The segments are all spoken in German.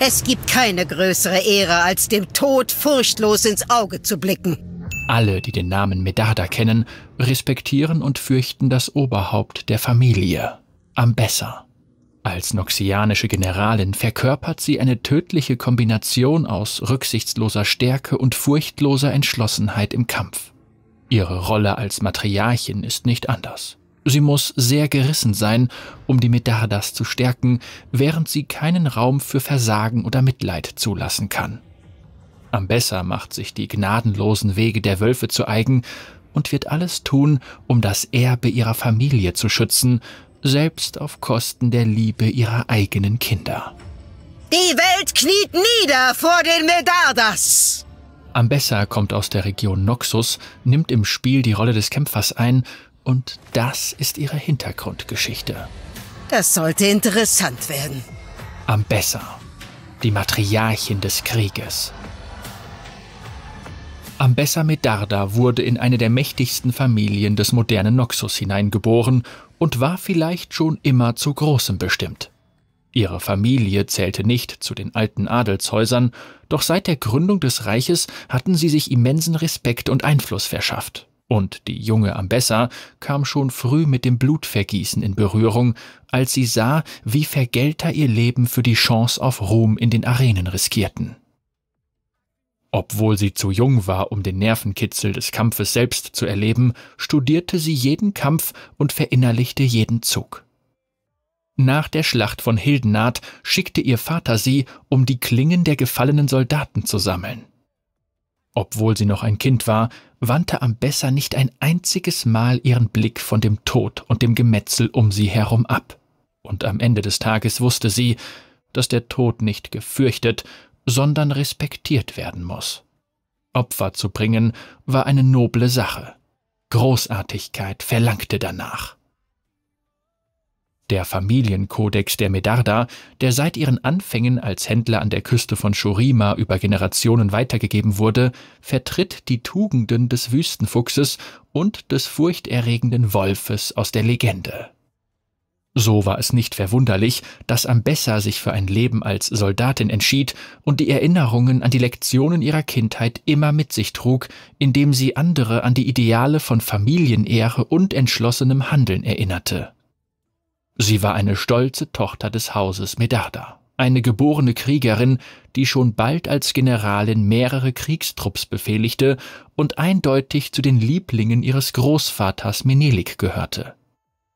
Es gibt keine größere Ehre, als dem Tod furchtlos ins Auge zu blicken. Alle, die den Namen Medarda kennen, respektieren und fürchten das Oberhaupt der Familie, Am besser. Als noxianische Generalin verkörpert sie eine tödliche Kombination aus rücksichtsloser Stärke und furchtloser Entschlossenheit im Kampf. Ihre Rolle als Matriarchin ist nicht anders. Sie muss sehr gerissen sein, um die Medardas zu stärken, während sie keinen Raum für Versagen oder Mitleid zulassen kann. Ambessa macht sich die gnadenlosen Wege der Wölfe zu eigen und wird alles tun, um das Erbe ihrer Familie zu schützen, selbst auf Kosten der Liebe ihrer eigenen Kinder. Die Welt kniet nieder vor den Medardas! Ambessa kommt aus der Region Noxus, nimmt im Spiel die Rolle des Kämpfers ein und das ist ihre Hintergrundgeschichte. Das sollte interessant werden. Am Besser, die Matriarchin des Krieges. Ambessa Medarda wurde in eine der mächtigsten Familien des modernen Noxus hineingeboren und war vielleicht schon immer zu Großem bestimmt. Ihre Familie zählte nicht zu den alten Adelshäusern, doch seit der Gründung des Reiches hatten sie sich immensen Respekt und Einfluss verschafft. Und die junge Ambessa kam schon früh mit dem Blutvergießen in Berührung, als sie sah, wie Vergelter ihr Leben für die Chance auf Ruhm in den Arenen riskierten. Obwohl sie zu jung war, um den Nervenkitzel des Kampfes selbst zu erleben, studierte sie jeden Kampf und verinnerlichte jeden Zug. Nach der Schlacht von Hildenard schickte ihr Vater sie, um die Klingen der gefallenen Soldaten zu sammeln. Obwohl sie noch ein Kind war, wandte Ambessa nicht ein einziges Mal ihren Blick von dem Tod und dem Gemetzel um sie herum ab. Und am Ende des Tages wusste sie, dass der Tod nicht gefürchtet, sondern respektiert werden muss. Opfer zu bringen war eine noble Sache. Großartigkeit verlangte danach. Der Familienkodex der Medarda, der seit ihren Anfängen als Händler an der Küste von Shurima über Generationen weitergegeben wurde, vertritt die Tugenden des Wüstenfuchses und des furchterregenden Wolfes aus der Legende. So war es nicht verwunderlich, dass Ambessa sich für ein Leben als Soldatin entschied und die Erinnerungen an die Lektionen ihrer Kindheit immer mit sich trug, indem sie andere an die Ideale von Familienehre und entschlossenem Handeln erinnerte. Sie war eine stolze Tochter des Hauses Medarda, eine geborene Kriegerin, die schon bald als Generalin mehrere Kriegstrupps befehligte und eindeutig zu den Lieblingen ihres Großvaters Menelik gehörte.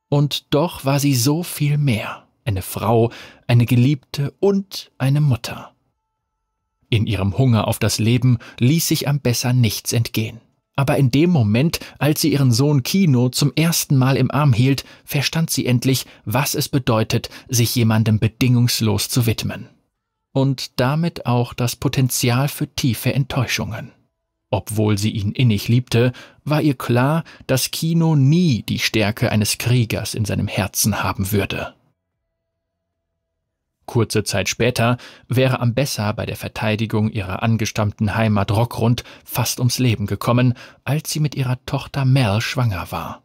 Und doch war sie so viel mehr, eine Frau, eine Geliebte und eine Mutter. In ihrem Hunger auf das Leben ließ sich am besser nichts entgehen. Aber in dem Moment, als sie ihren Sohn Kino zum ersten Mal im Arm hielt, verstand sie endlich, was es bedeutet, sich jemandem bedingungslos zu widmen. Und damit auch das Potenzial für tiefe Enttäuschungen. Obwohl sie ihn innig liebte, war ihr klar, dass Kino nie die Stärke eines Kriegers in seinem Herzen haben würde. Kurze Zeit später wäre Ambessa bei der Verteidigung ihrer angestammten Heimat Rockrund fast ums Leben gekommen, als sie mit ihrer Tochter Mel schwanger war.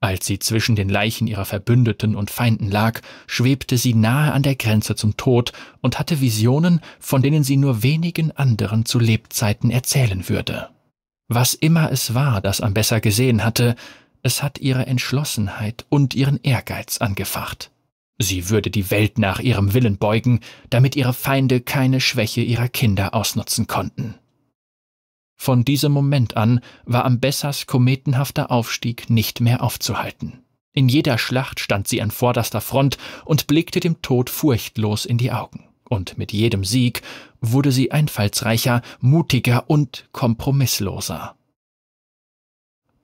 Als sie zwischen den Leichen ihrer Verbündeten und Feinden lag, schwebte sie nahe an der Grenze zum Tod und hatte Visionen, von denen sie nur wenigen anderen zu Lebzeiten erzählen würde. Was immer es war, das Ambessa gesehen hatte, es hat ihre Entschlossenheit und ihren Ehrgeiz angefacht. Sie würde die Welt nach ihrem Willen beugen, damit ihre Feinde keine Schwäche ihrer Kinder ausnutzen konnten. Von diesem Moment an war Ambessas kometenhafter Aufstieg nicht mehr aufzuhalten. In jeder Schlacht stand sie an vorderster Front und blickte dem Tod furchtlos in die Augen. Und mit jedem Sieg wurde sie einfallsreicher, mutiger und kompromissloser.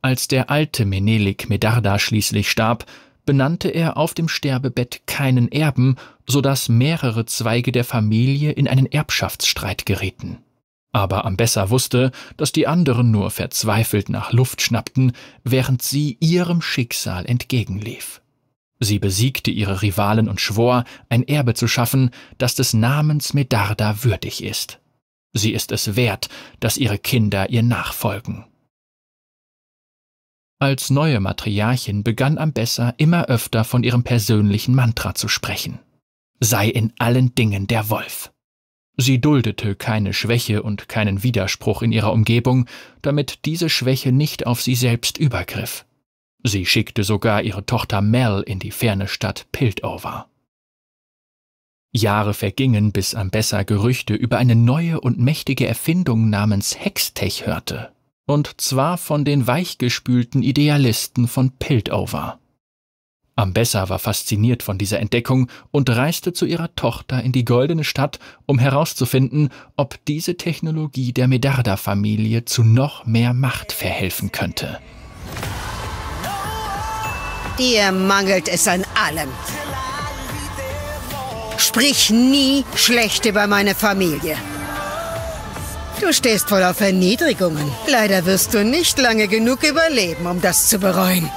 Als der alte Menelik Medarda schließlich starb, benannte er auf dem Sterbebett keinen Erben, so dass mehrere Zweige der Familie in einen Erbschaftsstreit gerieten. Aber Ambessa wusste, dass die anderen nur verzweifelt nach Luft schnappten, während sie ihrem Schicksal entgegenlief. Sie besiegte ihre Rivalen und schwor, ein Erbe zu schaffen, das des Namens Medarda würdig ist. Sie ist es wert, dass ihre Kinder ihr nachfolgen. Als neue Matriarchin begann Ambessa immer öfter von ihrem persönlichen Mantra zu sprechen. Sei in allen Dingen der Wolf. Sie duldete keine Schwäche und keinen Widerspruch in ihrer Umgebung, damit diese Schwäche nicht auf sie selbst übergriff. Sie schickte sogar ihre Tochter Mel in die ferne Stadt Piltover. Jahre vergingen, bis Ambessa Gerüchte über eine neue und mächtige Erfindung namens Hextech hörte und zwar von den weichgespülten Idealisten von Piltover. Ambessa war fasziniert von dieser Entdeckung und reiste zu ihrer Tochter in die Goldene Stadt, um herauszufinden, ob diese Technologie der Medarda-Familie zu noch mehr Macht verhelfen könnte. Dir mangelt es an allem. Sprich nie schlecht über meine Familie. Du stehst voll auf Erniedrigungen. Leider wirst du nicht lange genug überleben, um das zu bereuen.